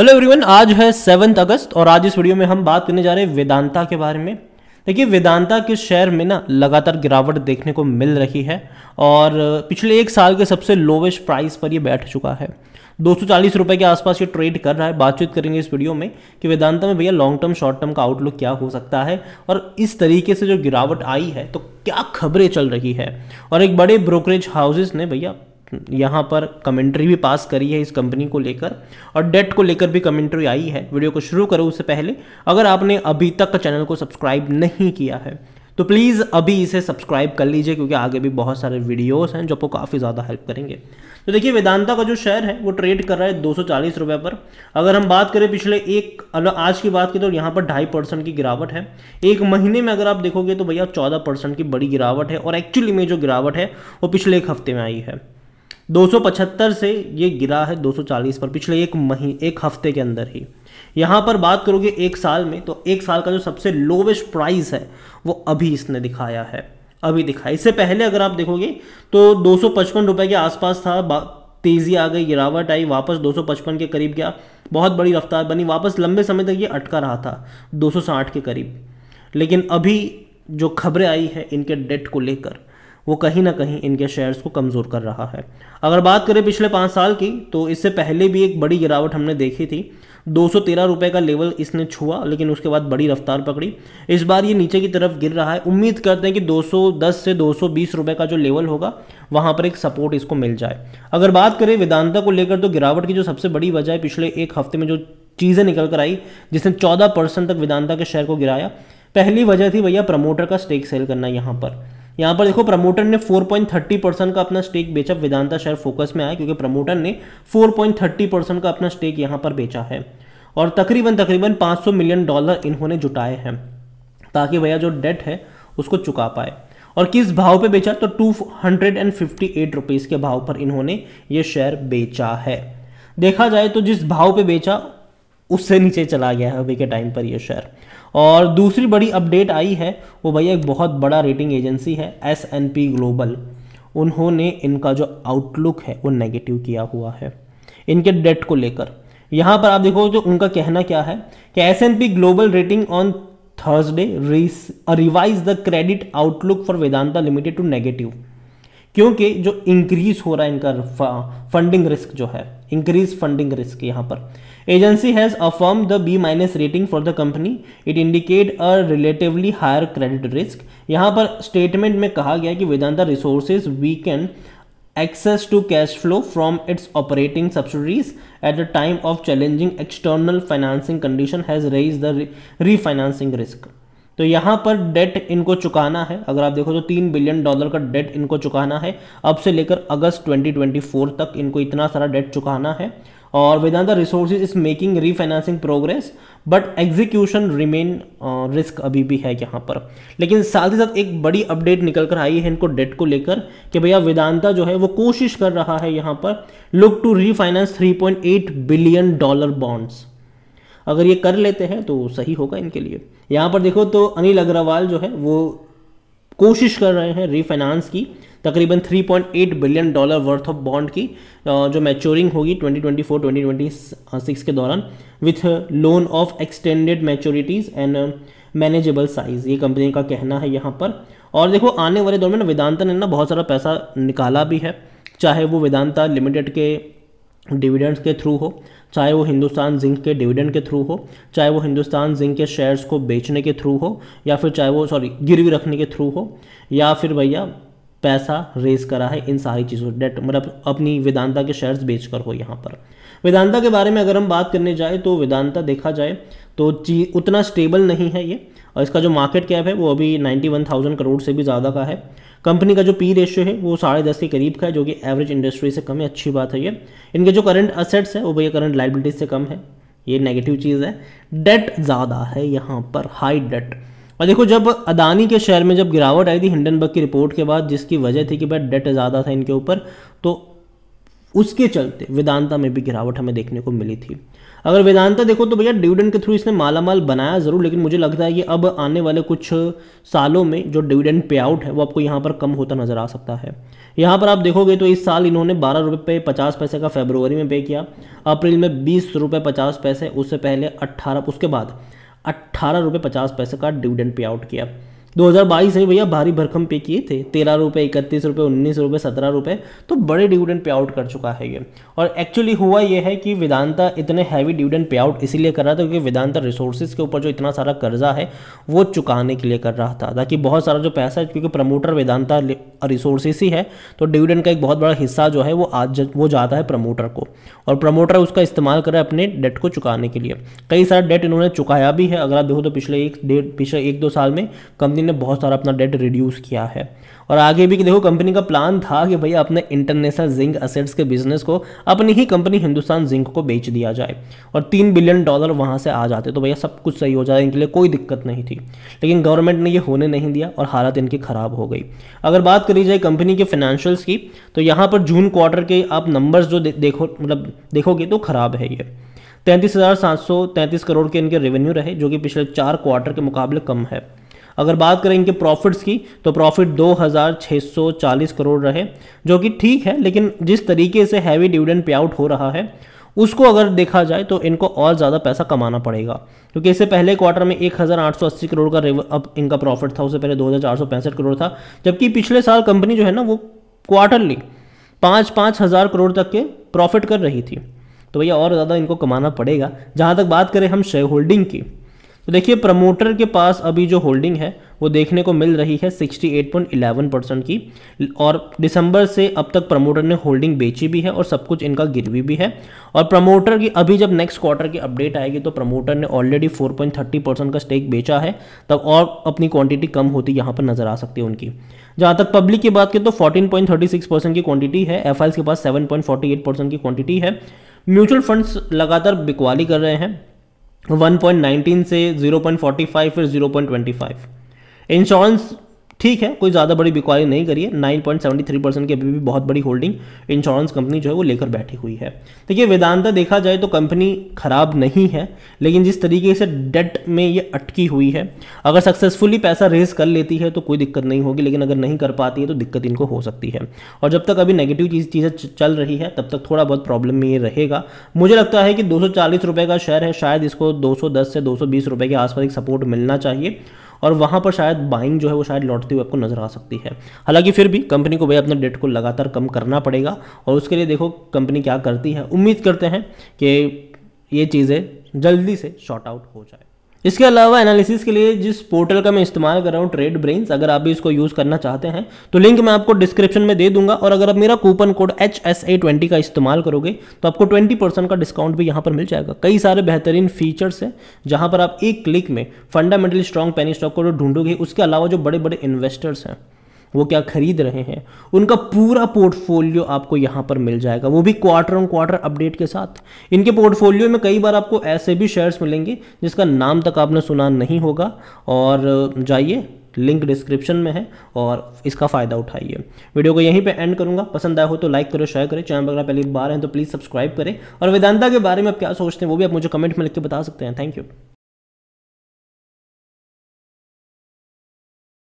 hello everyone आज है seventh अगस्त और आज इस वीडियो में हम बात करने जा रहे हैं वेदांता के बारे में देखिए वेदांता के शेयर में ना लगातार गिरावट देखने को मिल रही है और पिछले एक साल के सबसे लोवेस्ट प्राइस पर ये बैठ चुका है दो सौ चालीस के आसपास ये ट्रेड कर रहा है बातचीत करेंगे इस वीडियो में कि वेदांता में भैया लॉन्ग टर्म शॉर्ट टर्म का आउटलुक क्या हो सकता है और इस तरीके से जो गिरावट आई है तो क्या खबरें चल रही है और एक बड़े ब्रोकरेज हाउसेज ने भैया यहाँ पर कमेंट्री भी पास करी है इस कंपनी को लेकर और डेट को लेकर भी कमेंट्री आई है वीडियो को शुरू करो उससे पहले अगर आपने अभी तक चैनल को सब्सक्राइब नहीं किया है तो प्लीज़ अभी इसे सब्सक्राइब कर लीजिए क्योंकि आगे भी बहुत सारे वीडियोस हैं जो आपको काफ़ी ज़्यादा हेल्प करेंगे तो देखिए वेदांता का जो शेयर है वो ट्रेड कर रहा है दो रुपए पर अगर हम बात करें पिछले एक मतलब आज की बात करें तो यहाँ पर ढाई परसेंट की गिरावट है एक महीने में अगर आप देखोगे तो भैया चौदह परसेंट की बड़ी गिरावट है और एक्चुअली में जो गिरावट है वो पिछले एक हफ्ते में आई है 275 से ये गिरा है 240 पर पिछले एक महीने एक हफ्ते के अंदर ही यहाँ पर बात करोगे एक साल में तो एक साल का जो सबसे लोवेस्ट प्राइस है वो अभी इसने दिखाया है अभी दिखाया इससे पहले अगर आप देखोगे तो दो रुपए के आसपास था तेज़ी आ गई गिरावट आई वापस 255 के करीब गया बहुत बड़ी रफ्तार बनी वापस लंबे समय तक ये अटका रहा था 260 के करीब लेकिन अभी जो खबरें आई है इनके डेट को लेकर वो कहीं ना कहीं इनके शेयर्स को कमज़ोर कर रहा है अगर बात करें पिछले पाँच साल की तो इससे पहले भी एक बड़ी गिरावट हमने देखी थी दो रुपए का लेवल इसने छुआ लेकिन उसके बाद बड़ी रफ्तार पकड़ी इस बार ये नीचे की तरफ गिर रहा है उम्मीद करते हैं कि 210 से 220 रुपए का जो लेवल होगा वहाँ पर एक सपोर्ट इसको मिल जाए अगर बात करें वेदांता को लेकर तो गिरावट की जो सबसे बड़ी वजह है पिछले एक हफ्ते में जो चीज़ें निकल कर आई जिसने चौदह परसेंट तक वेदांता के शेयर को गिराया पहली वजह थी भैया प्रमोटर का स्टेक सेल करना यहाँ पर यहाँ पर देखो प्रमोटर ने 4.30 परसेंट का अपना स्टेक बेचा वेदांता शेयर फोकस में आया क्योंकि प्रमोटर ने 4.30 परसेंट का अपना स्टेक यहाँ पर बेचा है और तकरीबन तकरीबन 500 मिलियन डॉलर इन्होंने जुटाए हैं ताकि भैया जो डेट है उसको चुका पाए और किस भाव पे बेचा तो टू हंड्रेड के भाव पर इन्होंने ये शेयर बेचा है देखा जाए तो जिस भाव पे बेचा उससे नीचे चला गया है अभी के टाइम पर ये शेयर और दूसरी बड़ी अपडेट आई है वो भैया एक बहुत बड़ा रेटिंग एजेंसी है एस एन पी ग्लोबल उन्होंने इनका जो आउटलुक है वो नेगेटिव किया हुआ है इनके डेट को लेकर यहाँ पर आप देखो जो तो उनका कहना क्या है कि S N P global rating on Thursday revise the credit outlook for Vedanta limited to negative क्योंकि जो इंक्रीज हो रहा है इनका फंडिंग रिस्क जो है इंक्रीज फंडिंग रिस्क यहां पर agency has affirm the B minus rating for the company it indicate a relatively higher credit risk यहां पर स्टेटमेंट में कहा गया कि Vedanta resources we can access to cash flow from its operating subsidiaries at the time of challenging external financing condition has raise the refinancing risk तो यहाँ पर date इनको चुकाना है अगर आप देखो तो तीन बिलियन डॉलर का डेट इनको चुकाना है अब से लेकर अगस्त 2024 तक इनको इतना सारा डेट चुकाना है और Vedanta resource is making refinancing progress but execution remain risk अभी भी है यहाँ पर लेकिन साथ ही साथ एक बड़ी अपडेट निकल कर आई है इनको डेट को लेकर कि भैया वेदांता जो है वो कोशिश कर रहा है यहाँ पर look to refinance 3.8 billion dollar bonds अगर ये कर लेते हैं तो सही होगा इनके लिए यहाँ पर देखो तो अनिल अग्रवाल जो है वो कोशिश कर रहे हैं रीफाइनेंस की तकरीबन 3.8 billion dollar worth of bond की जो मैच्योरिंग होगी 2024 2026 के दौरान with loan of extended maturities and manageable size ये कंपनी का कहना है यहाँ पर और देखो आने वाले दौर में ना वेदांता ने ना बहुत सारा पैसा निकाला भी है चाहे वो वेदांता लिमिटेड के डिविडेंड्स के थ्रू हो चाहे वो हिंदुस्तान जिंक के डिविडेंड के थ्रू हो चाहे वो हिंदुस्तान जिंक के शेयर्स को बेचने के थ्रू हो या फिर चाहे वो सॉरी गिरवी रखने के थ्रू हो या फिर भैया पैसा रेज करा है इन सारी चीज़ों डेट मतलब अपनी वेदांता के शेयर्स बेचकर हो यहाँ पर वेदांता के बारे में अगर हम बात करने जाए तो वेदांता देखा जाए तो चीज उतना स्टेबल नहीं है ये और इसका जो मार्केट कैप है वो अभी नाइन्टी वन थाउजेंड करोड़ से भी ज़्यादा का है कंपनी का जो पी रेशियो है वो साढ़े दस के करीब का है जो कि एवरेज इंडस्ट्री से कम है अच्छी बात है ये इनके जो करंट असेट्स है वो भैया करंट लाइबिलिटीज से कम है ये नेगेटिव चीज़ है डेट ज़्यादा है यहाँ पर हाई डेट और देखो जब अदानी के शेयर में जब गिरावट आई थी हिंडनबर्ग की रिपोर्ट के बाद जिसकी वजह थी कि भाई डेट ज़्यादा था इनके ऊपर तो उसके चलते वेदांता में भी गिरावट हमें देखने को मिली थी अगर वेदांता देखो तो भैया डिविडेंड के थ्रू इसने माला माल बनाया ज़रूर लेकिन मुझे लगता है कि अब आने वाले कुछ सालों में जो डिविडेंड पे आउट है वो आपको यहाँ पर कम होता नज़र आ सकता है यहाँ पर आप देखोगे तो इस साल इन्होंने बारह रुपये पे पचास पैसे का फेबरवरी में पे किया अप्रैल में बीस रुपये पचास पैसे उससे पहले अट्ठारह उसके बाद अट्ठारह रुपये पचास पैसे का डिविडेंड पे आउट किया 2022 में भैया भारी भरकम पे किए थे तेरह रुपये इकतीस रुपये उन्नीस रुपये सत्रह रुपये तो बड़े डिविडेंड पे आउट कर चुका है ये और एक्चुअली हुआ ये है कि वेदांता इतने हैवी डिविडेंड पे आउट इसीलिए कर रहा था क्योंकि वेदांता रिसोर्सेज के ऊपर जो इतना सारा कर्जा है वो चुकाने के लिए कर रहा था ताकि बहुत सारा जो पैसा है क्योंकि प्रमोटर वेदांता रिसोर्सेस ही है तो डिविडेंड का एक बहुत बड़ा हिस्सा जो है वो आज वो जाता है प्रमोटर को और प्रमोटर उसका इस्तेमाल कर रहा है अपने डेट को चुकाने के लिए कई सारा डेट इन्होंने चुकाया भी है अगर आप देखो तो पिछले एक डेढ़ पिछले एक दो साल में कंपनी कंपनी ने बहुत सारा अपना डेट रिड्यूस किया है और आगे भी देखो कंपनी का प्लान था कि भैया अपने इंटरनेशनल जिंक असेट्स के बिजनेस को अपनी ही कंपनी हिंदुस्तान जिंक को बेच दिया जाए और तीन बिलियन डॉलर वहाँ से आ जाते तो भैया सब कुछ सही हो जाए इनके लिए कोई दिक्कत नहीं थी लेकिन गवर्नमेंट ने ये होने नहीं दिया और हालत इनकी ख़राब हो गई अगर बात करी जाए कंपनी के फाइनेंशियल्स की तो यहाँ पर जून क्वार्टर के आप नंबर्स जो देखो मतलब देखोगे तो ख़राब है ये तैंतीस हज़ार सात सौ तैंतीस करोड़ के इनके रेवेन्यू रहे जो कि पिछले चार क्वार्टर के मुकाबले कम है अगर बात करें इनके प्रॉफिट्स की तो प्रॉफिट 2640 करोड़ रहे जो कि ठीक है लेकिन जिस तरीके से हैवी डिविडेंड पे आउट हो रहा है उसको अगर देखा जाए तो इनको और ज़्यादा पैसा कमाना पड़ेगा क्योंकि इससे पहले क्वार्टर में 1880 करोड़ का अब इनका प्रॉफिट था उससे पहले दो करोड़ था जबकि पिछले साल कंपनी जो है ना वो क्वार्टरली पाँच पाँच हज़ार करोड़ तक के प्रॉफिट कर रही थी तो भैया और ज़्यादा इनको कमाना पड़ेगा जहाँ तक बात करें हम शेयर होल्डिंग की तो देखिए प्रमोटर के पास अभी जो होल्डिंग है वो देखने को मिल रही है 68.11 परसेंट की और दिसंबर से अब तक प्रमोटर ने होल्डिंग बेची भी है और सब कुछ इनका गिरवी भी है और प्रमोटर की अभी जब नेक्स्ट क्वार्टर की अपडेट आएगी तो प्रमोटर ने ऑलरेडी 4.30 परसेंट का स्टेक बेचा है तब और अपनी क्वांटिटी कम होती यहाँ पर नजर आ सकती है उनकी जहाँ तक पब्लिक की बात करें तो फोर्टीन परसेंट की क्वान्टिटी है एफ के पास सेवन परसेंट की क्वान्टिटी है म्यूचुअल फंड्स लगातार बिकवाली कर रहे हैं 1.19 से 0.45 फिर 0.25 इंश्योरेंस ठीक है कोई ज़्यादा बड़ी बिकवाली नहीं करी है nine point seventy three percent की अभी भी बहुत बड़ी होल्डिंग इंश्योरेंस कंपनी जो है वो लेकर बैठी हुई है देखिए वेदांता देखा जाए तो कंपनी खराब नहीं है लेकिन जिस तरीके से डेट में ये अटकी हुई है अगर सक्सेसफुली पैसा रेज कर लेती है तो कोई दिक्कत नहीं होगी लेकिन अगर नहीं कर पाती है तो दिक्कत इनको हो सकती है और जब तक अभी नेगेटिव चीज चीज़ें चल रही है तब तक थोड़ा बहुत प्रॉब्लम में ये रहेगा मुझे लगता है कि दो का शेयर है शायद इसको दो से दो रुपए के आसपास एक सपोर्ट मिलना चाहिए और वहाँ पर शायद बाइंग जो है वो शायद लौटती हुई आपको नजर आ सकती है हालांकि फिर भी कंपनी को भाई अपने डेट को लगातार कम करना पड़ेगा और उसके लिए देखो कंपनी क्या करती है उम्मीद करते हैं कि ये चीज़ें जल्दी से शॉर्ट आउट हो जाए इसके अलावा एनालिसिस के लिए जिस पोर्टल का मैं इस्तेमाल कर रहा हूँ ट्रेड ब्रेन्स अगर आप भी इसको यूज़ करना चाहते हैं तो लिंक मैं आपको डिस्क्रिप्शन में दे दूंगा और अगर आप मेरा coupon code H S A twenty का इस्तेमाल करोगे तो आपको ट्वेंटी परसेंट का डिस्काउंट भी यहाँ पर मिल जाएगा कई सारे बेहतरीन फीचर्स हैं जहाँ पर आप एक क्लिक में फंडामेंटली स्ट्रॉन्ग पेनी स्टॉक को ढूंढोगे उसके अलावा जो बड़े बड़े इन्वेस्टर्स हैं वो क्या खरीद रहे हैं उनका पूरा पोर्टफोलियो आपको यहाँ पर मिल जाएगा वो भी क्वार्टर ऑन क्वार्टर अपडेट के साथ इनके पोर्टफोलियो में कई बार आपको ऐसे भी शेयर्स मिलेंगे जिसका नाम तक आपने सुना नहीं होगा और जाइए लिंक डिस्क्रिप्शन में है और इसका फ़ायदा उठाइए वीडियो को यहीं पे एंड करूंगा पसंद आया हो तो लाइक करो शेयर करें चैनल पर अगर पहली बार हैं तो प्लीज़ सब्सक्राइब करें और वेदांता के बारे में आप क्या सोचते हैं वो भी आप मुझे कमेंट में लिख के बता सकते हैं थैंक यू